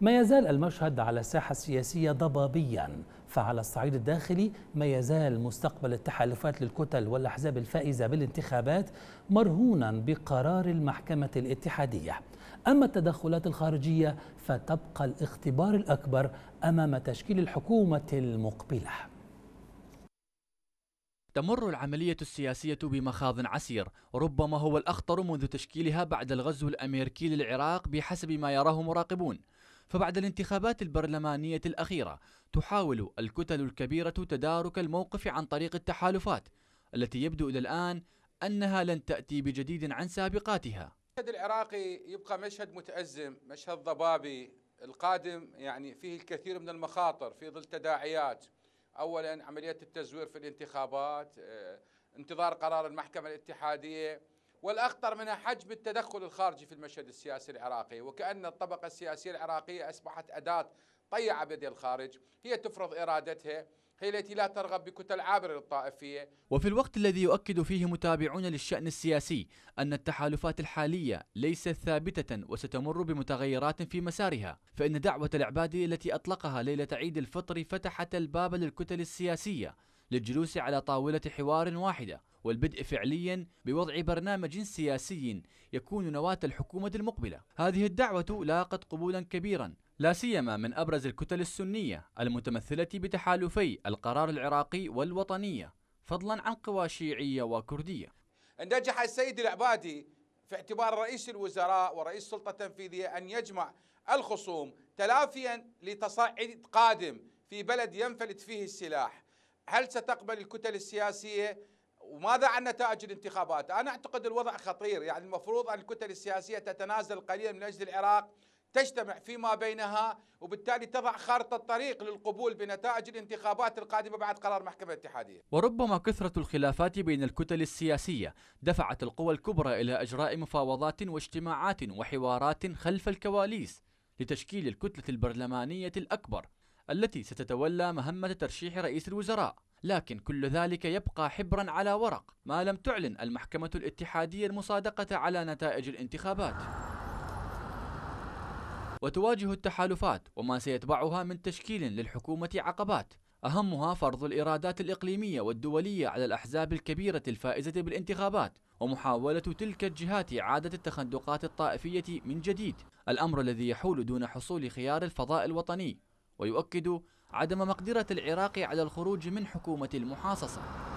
ما يزال المشهد على الساحة السياسية ضبابيا فعلى الصعيد الداخلي ما يزال مستقبل التحالفات للكتل والأحزاب الفائزة بالانتخابات مرهونا بقرار المحكمة الاتحادية أما التدخلات الخارجية فتبقى الاختبار الأكبر أمام تشكيل الحكومة المقبلة تمر العملية السياسية بمخاض عسير ربما هو الأخطر منذ تشكيلها بعد الغزو الأمريكي للعراق بحسب ما يراه مراقبون فبعد الانتخابات البرلمانية الأخيرة تحاول الكتل الكبيرة تدارك الموقف عن طريق التحالفات التي يبدو إلى الآن أنها لن تأتي بجديد عن سابقاتها المشهد العراقي يبقى مشهد متأزم مشهد ضبابي القادم يعني فيه الكثير من المخاطر في ظل تداعيات أولا عملية التزوير في الانتخابات آه، انتظار قرار المحكمة الاتحادية والأخطر منها حجب التدخل الخارجي في المشهد السياسي العراقي وكأن الطبقة السياسية العراقية أصبحت أداة طيعة بيد الخارج هي تفرض إرادتها هي التي لا ترغب بكتل عابرة للطائفية وفي الوقت الذي يؤكد فيه متابعون للشأن السياسي أن التحالفات الحالية ليست ثابتة وستمر بمتغيرات في مسارها فإن دعوة العبادي التي أطلقها ليلة عيد الفطر فتحت الباب للكتل السياسية للجلوس على طاولة حوار واحدة والبدء فعليا بوضع برنامج سياسي يكون نواة الحكومة المقبلة. هذه الدعوة لاقت قبولا كبيرا لا سيما من ابرز الكتل السنية المتمثلة بتحالفي القرار العراقي والوطنية فضلا عن قوى شيعية وكردية. نجح السيد العبادي في اعتبار رئيس الوزراء ورئيس السلطة التنفيذية أن يجمع الخصوم تلافيا لتصعيد قادم في بلد ينفلت فيه السلاح هل ستقبل الكتل السياسية وماذا عن نتائج الانتخابات؟ انا اعتقد الوضع خطير يعني المفروض ان الكتل السياسيه تتنازل قليلا من اجل العراق تجتمع فيما بينها وبالتالي تضع خارطة طريق للقبول بنتائج الانتخابات القادمة بعد قرار محكمة الاتحاديه. وربما كثرة الخلافات بين الكتل السياسية دفعت القوى الكبرى إلى إجراء مفاوضات واجتماعات وحوارات خلف الكواليس لتشكيل الكتلة البرلمانية الأكبر التي ستتولى مهمة ترشيح رئيس الوزراء لكن كل ذلك يبقى حبرا على ورق ما لم تعلن المحكمة الاتحادية المصادقة على نتائج الانتخابات وتواجه التحالفات وما سيتبعها من تشكيل للحكومة عقبات أهمها فرض الإرادات الإقليمية والدولية على الأحزاب الكبيرة الفائزة بالانتخابات ومحاولة تلك الجهات إعادة التخندقات الطائفية من جديد الأمر الذي يحول دون حصول خيار الفضاء الوطني ويؤكد عدم مقدرة العراق على الخروج من حكومة المحاصصة